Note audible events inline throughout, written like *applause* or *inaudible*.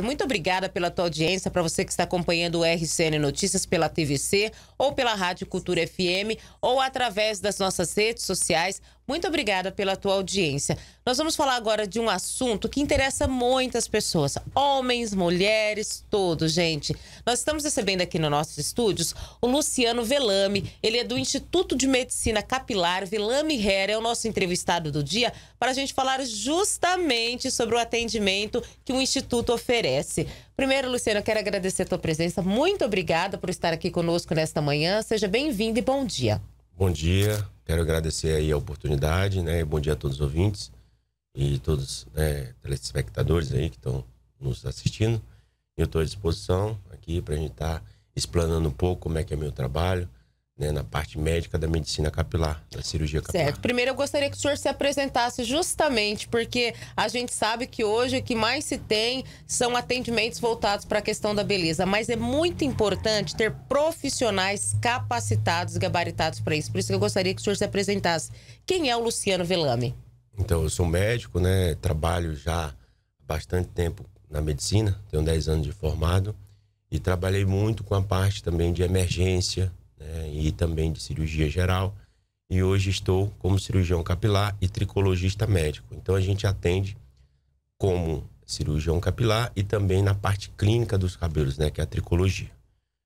Muito obrigada pela tua audiência, para você que está acompanhando o RCN Notícias pela TVC ou pela Rádio Cultura FM ou através das nossas redes sociais. Muito obrigada pela tua audiência. Nós vamos falar agora de um assunto que interessa muitas pessoas, homens, mulheres, todos, gente. Nós estamos recebendo aqui nos nossos estúdios o Luciano Velame. Ele é do Instituto de Medicina Capilar. Velame Hera é o nosso entrevistado do dia para a gente falar justamente sobre o atendimento que o Instituto oferece. Primeiro, Luciano, eu quero agradecer a tua presença. Muito obrigada por estar aqui conosco nesta manhã. Seja bem-vindo e bom dia. Bom dia, quero agradecer aí a oportunidade, né? Bom dia a todos os ouvintes e todos né, telespectadores aí que estão nos assistindo. Eu estou à disposição aqui para a gente estar tá explanando um pouco como é que é meu trabalho, né, na parte médica da medicina capilar, da cirurgia capilar. Certo. Primeiro eu gostaria que o senhor se apresentasse justamente, porque a gente sabe que hoje o que mais se tem são atendimentos voltados para a questão da beleza, mas é muito importante ter profissionais capacitados, gabaritados para isso. Por isso que eu gostaria que o senhor se apresentasse. Quem é o Luciano Velame? Então, eu sou médico, né, trabalho já há bastante tempo na medicina, tenho 10 anos de formado e trabalhei muito com a parte também de emergência, né, e também de cirurgia geral. E hoje estou como cirurgião capilar e tricologista médico. Então a gente atende como cirurgião capilar e também na parte clínica dos cabelos, né, que é a tricologia.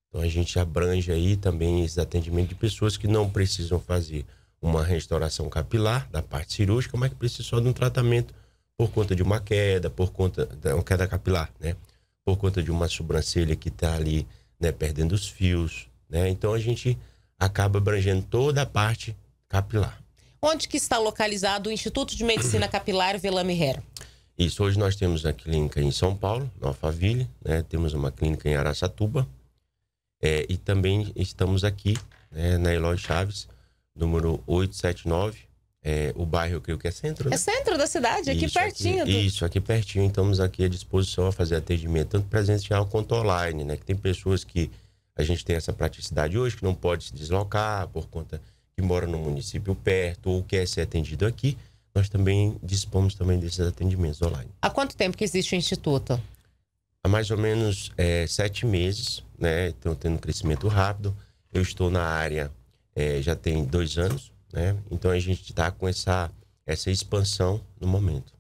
Então a gente abrange aí também esse atendimento de pessoas que não precisam fazer uma restauração capilar da parte cirúrgica, mas que precisam só de um tratamento por conta de uma queda, por conta de uma queda capilar, né? Por conta de uma sobrancelha que está ali, né, perdendo os fios, né? Então a gente acaba abrangendo toda a parte capilar. Onde que está localizado o Instituto de Medicina Capilar Velame Her? Isso, hoje nós temos a clínica em São Paulo, na Alphaville, né? temos uma clínica em Araçatuba é, e também estamos aqui né, na Eloy Chaves, número 879, é, o bairro eu creio que é centro, é né? É centro da cidade, aqui isso, pertinho. Aqui, do... Isso, aqui pertinho, estamos aqui à disposição a fazer atendimento, tanto presencial quanto online, né? Que tem pessoas que a gente tem essa praticidade hoje que não pode se deslocar por conta que mora no município perto ou quer ser atendido aqui. Nós também dispomos também desses atendimentos online. Há quanto tempo que existe o Instituto? Há mais ou menos é, sete meses, né? Então, tendo um crescimento rápido. Eu estou na área é, já tem dois anos, né? Então, a gente está com essa, essa expansão no momento.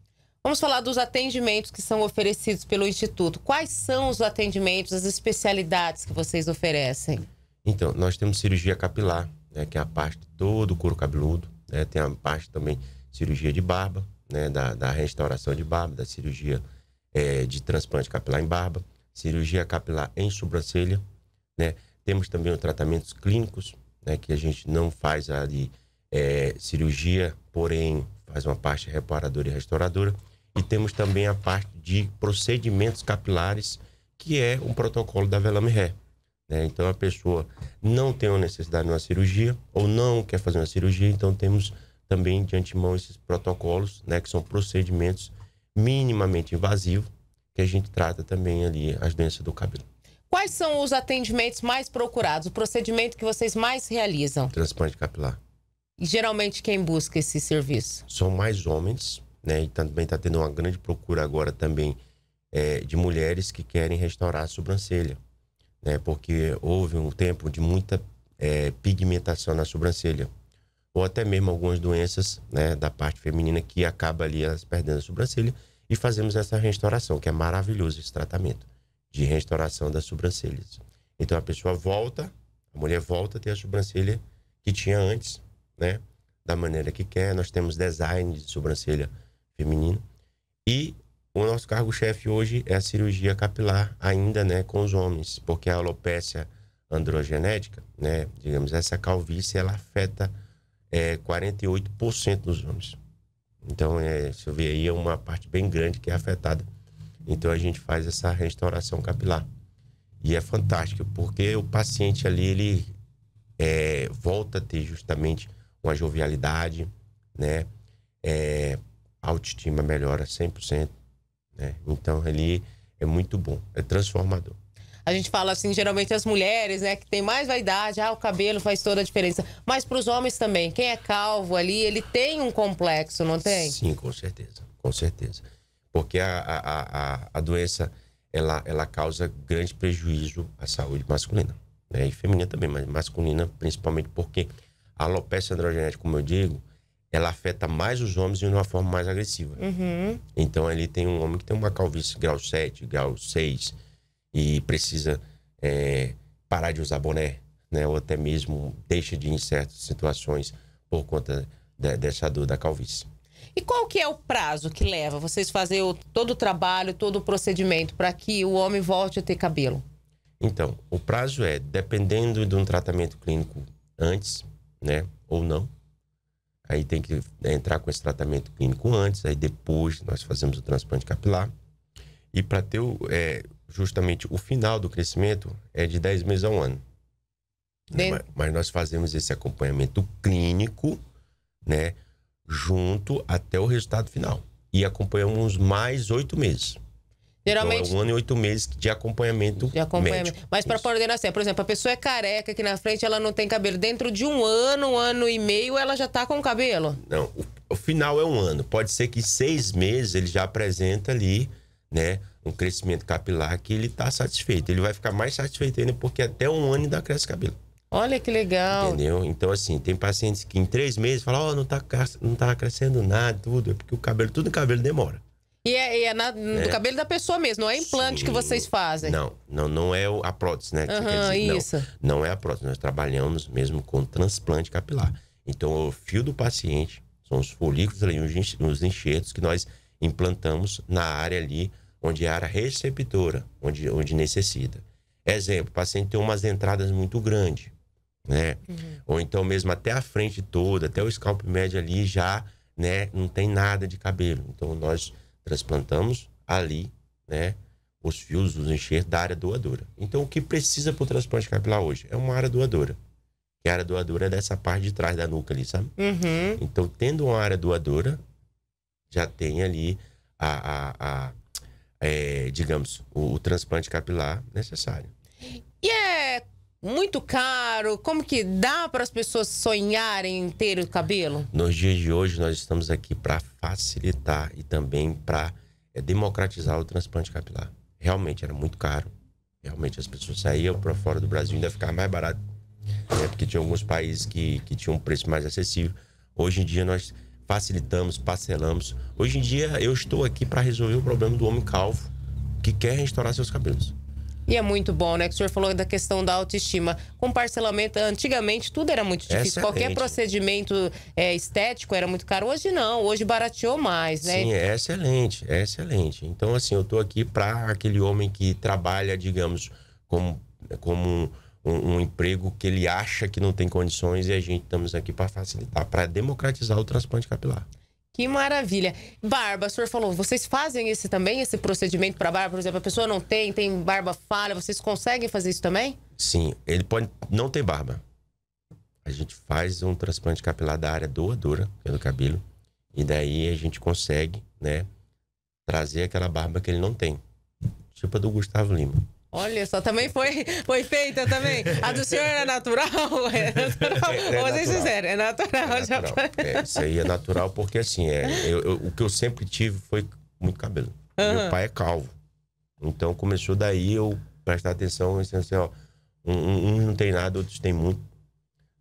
Vamos falar dos atendimentos que são oferecidos pelo Instituto. Quais são os atendimentos, as especialidades que vocês oferecem? Então, nós temos cirurgia capilar, né, que é a parte todo o couro cabeludo. Né, tem a parte também cirurgia de barba, né, da, da restauração de barba, da cirurgia é, de transplante capilar em barba, cirurgia capilar em sobrancelha. Né. Temos também os tratamentos clínicos, né, que a gente não faz ali é, cirurgia, porém faz uma parte reparadora e restauradora. E temos também a parte de procedimentos capilares, que é um protocolo da Velame Ré. Né? Então, a pessoa não tem uma necessidade de uma cirurgia ou não quer fazer uma cirurgia, então temos também de antemão esses protocolos, né, que são procedimentos minimamente invasivos, que a gente trata também ali as doenças do cabelo. Quais são os atendimentos mais procurados, o procedimento que vocês mais realizam? Transplante capilar. E geralmente quem busca esse serviço? São mais homens, né? E também está tendo uma grande procura agora também é, de mulheres que querem restaurar a sobrancelha, né? Porque houve um tempo de muita é, pigmentação na sobrancelha ou até mesmo algumas doenças né, da parte feminina que acaba ali elas perdendo a sobrancelha e fazemos essa restauração, que é maravilhoso esse tratamento de restauração das sobrancelhas. Então a pessoa volta, a mulher volta a ter a sobrancelha que tinha antes, né? Da maneira que quer. Nós temos design de sobrancelha feminino. E o nosso cargo-chefe hoje é a cirurgia capilar, ainda né, com os homens, porque a alopecia androgenética, né, digamos, essa calvície, ela afeta é, 48% dos homens. Então, é, se eu ver aí, é uma parte bem grande que é afetada. Então, a gente faz essa restauração capilar. E é fantástico, porque o paciente ali, ele é, volta a ter justamente uma jovialidade, né? É, a autoestima melhora 100%. Né? Então, ele é muito bom, é transformador. A gente fala assim, geralmente as mulheres, né, que tem mais vaidade, ah, o cabelo faz toda a diferença. Mas para os homens também, quem é calvo ali, ele tem um complexo, não tem? Sim, com certeza, com certeza. Porque a, a, a, a doença, ela, ela causa grande prejuízo à saúde masculina, né, e feminina também, mas masculina principalmente porque a alopecia androgenética, como eu digo, ela afeta mais os homens de uma forma mais agressiva. Uhum. Então, ali tem um homem que tem uma calvície grau 7, grau 6, e precisa é, parar de usar boné, né? ou até mesmo deixa de ir em certas situações por conta de, dessa dor da calvície. E qual que é o prazo que leva vocês fazer o, todo o trabalho, todo o procedimento para que o homem volte a ter cabelo? Então, o prazo é, dependendo de um tratamento clínico antes, né, ou não, Aí tem que né, entrar com esse tratamento clínico antes, aí depois nós fazemos o transplante capilar. E para ter o, é, justamente o final do crescimento é de 10 meses a um ano. Né, Bem... Mas, mas nós fazemos esse acompanhamento clínico, né? Junto até o resultado final. E acompanhamos mais oito meses. Geralmente, então, é um ano e oito meses de acompanhamento. De acompanhamento. Médico. Mas para coordenação, por exemplo, a pessoa é careca aqui na frente, ela não tem cabelo. Dentro de um ano, um ano e meio, ela já está com cabelo? Não, o, o, final é um ano. Pode ser que seis meses ele já apresenta ali, né? Um crescimento capilar que ele está satisfeito. Ele vai ficar mais satisfeito ainda porque até um ano ainda cresce cabelo. Olha que legal. Entendeu? Então, assim, tem pacientes que em três meses falam, ó, oh, não, tá, não tá crescendo nada, tudo. É porque o cabelo, tudo o cabelo demora. E é, é na, é. cabelo da pessoa mesmo, não é implante Sim. que vocês fazem. Não, não, não é a prótese, né? Uhum, dizer, isso. Não, não é a prótese. Nós trabalhamos mesmo com transplante capilar. Então, o fio do paciente são os folículos ali, os enxertos que nós implantamos na área ali, onde é a área receptora, onde, onde necessita. Exemplo, o paciente tem umas entradas muito grandes, né? Uhum. Ou então mesmo até a frente toda, até o scalp médio ali já, né? Não tem nada de cabelo. Então, nós transplantamos ali, né? Os fios, os enxertos da área doadora. Então, o que precisa para o transplante capilar hoje? É uma área doadora. Que a área doadora é dessa parte de trás da nuca ali, sabe? Uhum. Então, tendo uma área doadora, já tem ali a, a, a é, digamos, o, o transplante capilar necessário muito caro? Como que dá para as pessoas sonharem em ter o cabelo? Nos dias de hoje, nós estamos aqui para facilitar e também para é, eh, democratizar o transplante capilar. Realmente era muito caro. Realmente as pessoas saíam para fora do Brasil ainda ficava mais barato. Né? Porque tinha alguns países que, que tinham um preço mais acessível. Hoje em dia nós facilitamos, parcelamos. Hoje em dia eu estou aqui para resolver o problema do homem calvo que quer restaurar seus cabelos. E é muito bom, né? Que o senhor falou da questão da autoestima. Com parcelamento, antigamente tudo era muito difícil. Excelente. Qualquer procedimento é, estético era muito caro. Hoje não, hoje barateou mais, né? Sim, é excelente, é excelente. Então, assim, eu tô aqui para aquele homem que trabalha, digamos, como, como um, um, emprego que ele acha que não tem condições e a gente estamos aqui para facilitar, para democratizar o transplante capilar. Que maravilha. Barba, o senhor falou, vocês fazem esse também, esse procedimento para barba? Por exemplo, a pessoa não tem, tem barba falha, vocês conseguem fazer isso também? Sim, ele pode não ter barba. A gente faz um transplante capilar da área doadora pelo cabelo e daí a gente consegue, né, trazer aquela barba que ele não tem. Tipo a do Gustavo Lima. Olha só, também foi, foi feita também. A do senhor é natural? *laughs* É natural? É, é Vocês fizeram, é natural. É natural. É, isso aí é natural porque, assim, é, eu, eu, o que eu sempre tive foi muito cabelo. Uhum. Meu pai é calvo. Então, começou daí eu prestar atenção, assim, assim ó, um, um, não tem nada, outros tem muito,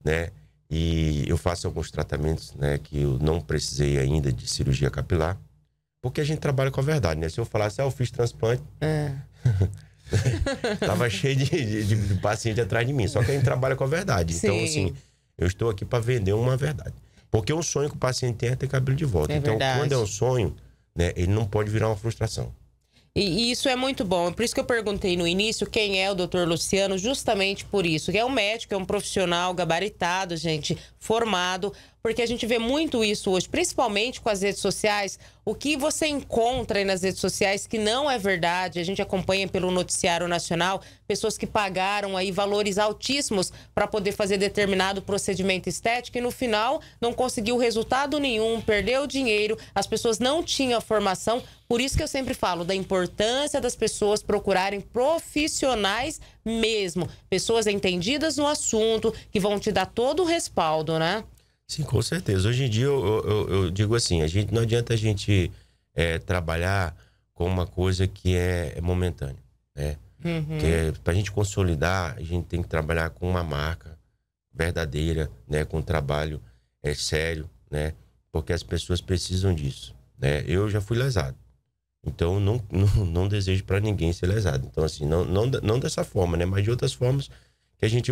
né? E eu faço alguns tratamentos, né, que eu não precisei ainda de cirurgia capilar. Porque a gente trabalha com a verdade, né? Se eu falasse, ah, eu fiz transplante... É. *laughs* *laughs* Tava cheio de, de, de, paciente atrás de mim. Só que a gente trabalha com a verdade. Então, Sim. Então, assim, eu estou aqui para vender uma verdade. Porque um sonho que o paciente tem é ter cabelo de volta. É então, verdade. quando é um sonho, né, ele não pode virar uma frustração. E, e, isso é muito bom. É por isso que eu perguntei no início quem é o doutor Luciano, justamente por isso. Que é um médico, é um profissional gabaritado, gente, formado. Porque a gente vê muito isso hoje, principalmente com as redes sociais. O que você encontra aí nas redes sociais que não é verdade. A gente acompanha pelo noticiário nacional pessoas que pagaram aí valores altíssimos para poder fazer determinado procedimento estético e no final não conseguiu resultado nenhum, perdeu dinheiro, as pessoas não tinham a formação por isso que eu sempre falo da importância das pessoas procurarem profissionais mesmo, pessoas entendidas no assunto, que vão te dar todo o respaldo, né? Sim, com certeza. Hoje em dia eu, eu, eu digo assim, a gente não adianta a gente é, trabalhar com uma coisa que é, é momentânea, né? Uhum. Que é, para a gente consolidar, a gente tem que trabalhar com uma marca verdadeira, né? Com um trabalho é, sério, né? Porque as pessoas precisam disso, né? Eu já fui lesado. Então, não, *laughs* não, não desejo para ninguém ser lesado. Então, assim, não, não, não dessa forma, né? Mas de outras formas que a gente.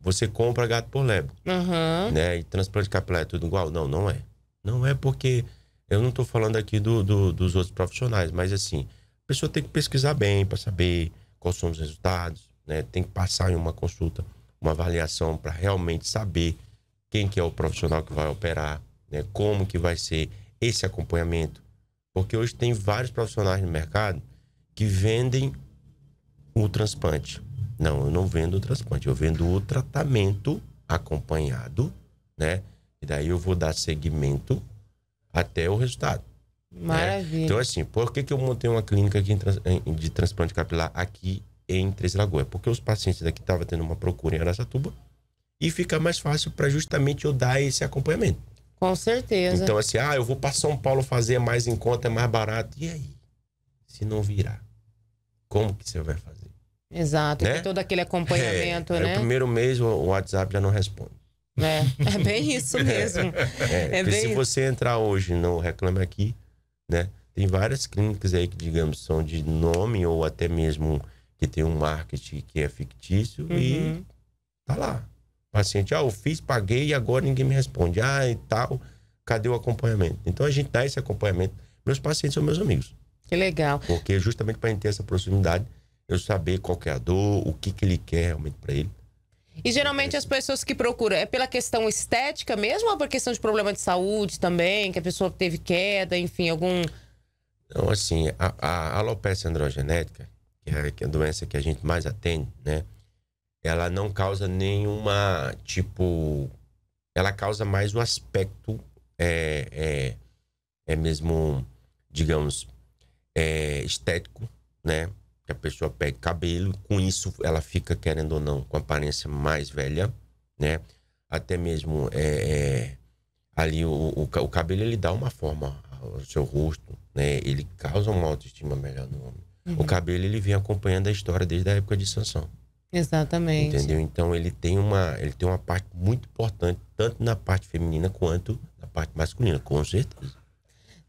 Você compra gato por lebre Uhum. Né? E transplante capilar é tudo igual? Não, não é. Não é porque. Eu não estou falando aqui do, do, dos outros profissionais, mas assim, a pessoa tem que pesquisar bem para saber quais são os resultados, né? Tem que passar em uma consulta, uma avaliação para realmente saber quem que é o profissional que vai operar, né? Como que vai ser esse acompanhamento, porque hoje tem vários profissionais no mercado que vendem o transplante. Não, eu não vendo o transplante, eu vendo o tratamento acompanhado, né? E daí eu vou dar seguimento até o resultado. Né? Maravilha. Né? Então, assim, por que, que eu montei uma clínica aqui de transplante capilar aqui em Três Lagoas? Porque os pacientes daqui estavam tendo uma procura em Aracatuba e fica mais fácil para justamente eu dar esse acompanhamento. Com certeza. Então, assim, ah, eu vou para São Paulo fazer mais em conta, é mais barato. E aí? Se não virar, como que você vai fazer? Exato, né? todo aquele acompanhamento, é, é né? No primeiro mês o WhatsApp já não responde. É, *laughs* é bem isso *laughs* é. mesmo. é, é bem... Se você entrar hoje no Reclame Aqui, né? Tem várias clínicas aí que, digamos, são de nome ou até mesmo que tem um marketing que é fictício uhum. e tá lá paciente, ah, eu fiz, paguei e agora ninguém me responde. Ah, e tal, cadê o acompanhamento? Então a gente dá esse acompanhamento. Meus pacientes são meus amigos. Que legal. Porque justamente para a gente ter essa proximidade, eu saber qual é a dor, o que, que ele quer realmente para ele. E geralmente as pessoas que procuram, é pela questão estética mesmo ou por questão de problema de saúde também, que a pessoa teve queda, enfim, algum. então assim, a, a alopecia androgenética, que é, é a doença que a gente mais atende, né? ela não causa nenhuma, tipo, ela causa mais o aspecto, é, é, é mesmo, digamos, é, estético, né? Que a pessoa pega cabelo, com isso ela fica, querendo ou não, com aparência mais velha, né? Até mesmo é, é ali o, o, o, cabelo ele dá uma forma ao seu rosto, né? Ele causa uma autoestima melhor no homem. Uhum. O cabelo ele vem acompanhando a história desde a época de Sansão. Exatamente. Entendeu? Então ele tem uma, ele tem uma parte muito importante, tanto na parte feminina quanto na parte masculina, com certeza.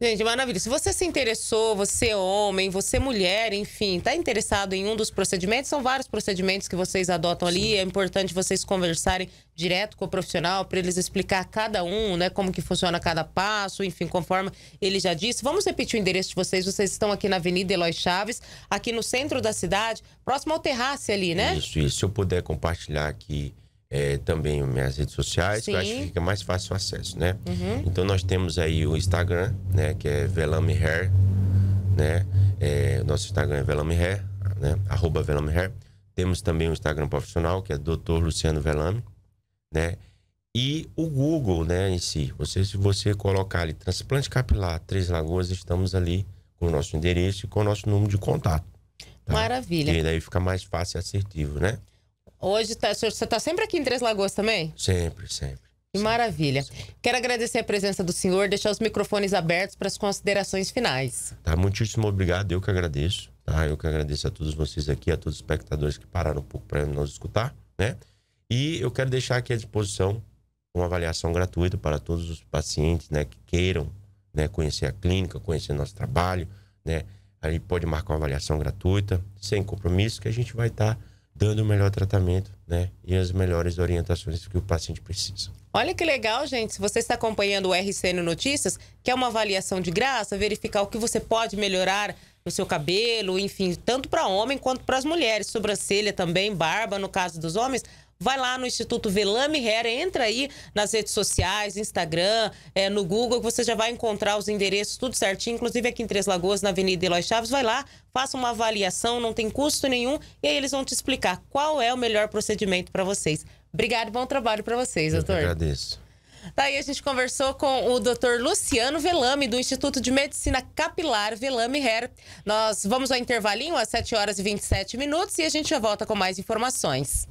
Gente, maravilha. Se você se interessou, você é homem, você é mulher, enfim, tá interessado em um dos procedimentos, são vários procedimentos que vocês adotam ali. Sim. É importante vocês conversarem direto com o profissional para eles explicar cada um, né, como que funciona cada passo, enfim, conforme ele já disse. Vamos repetir o endereço de vocês. Vocês estão aqui na Avenida Eloy Chaves, aqui no centro da cidade, próximo ao terraço ali, né? Isso, isso. Se eu puder compartilhar aqui é, também minhas redes sociais, Sim. que eu acho que fica mais fácil o acesso, né? Uhum. Então nós temos aí o Instagram, né? Que é Velame Hair, né? É, nosso Instagram é Velame Hair, né? Arroba Velame Hair. Temos também o um Instagram profissional, que é Dr. Luciano Velame, né? E o Google, né, em si. Você, se você colocar ali transplante capilar, Três Lagoas, estamos ali com o nosso endereço e com o nosso número de contato. Tá? Maravilha. E daí fica mais fácil e assertivo, né? Hoje tá, você está sempre aqui em Três Lagoas também? Sempre, sempre. Que maravilha. Sempre. Quero agradecer a presença do senhor, deixar os microfones abertos para as considerações finais. Tá, muitíssimo obrigado, eu que agradeço. Tá? Eu que agradeço a todos vocês aqui, a todos os espectadores que pararam um pouco para nos escutar, né? E eu quero deixar aqui à disposição uma avaliação gratuita para todos os pacientes, né, que queiram, né, conhecer a clínica, conhecer nosso trabalho, né? Aí pode marcar uma avaliação gratuita, sem compromisso, que a gente vai estar tá dando o melhor tratamento né, e as melhores orientações que o paciente precisa. Olha que legal, gente. Se você está acompanhando o RCN Notícias, que é uma avaliação de graça, verificar o que você pode melhorar no seu cabelo, enfim, tanto para homem quanto para as mulheres, sobrancelha também, barba, no caso dos homens, vai lá no Instituto Velame Hair, entra aí nas redes sociais, Instagram, é, no Google, que você já vai encontrar os endereços, tudo certinho, inclusive aqui em Três Lagoas, na Avenida Eloy Chaves, vai lá, faça uma avaliação, não tem custo nenhum, e aí eles vão te explicar qual é o melhor procedimento para vocês. Obrigado, bom trabalho para vocês, doutor. Eu agradeço. Daí tá a gente conversou com o Dr. Luciano Velame, do Instituto de Medicina Capilar Velame Hair. Nós vamos ao intervalinho às 7 horas e 27 minutos e a gente já volta com mais informações.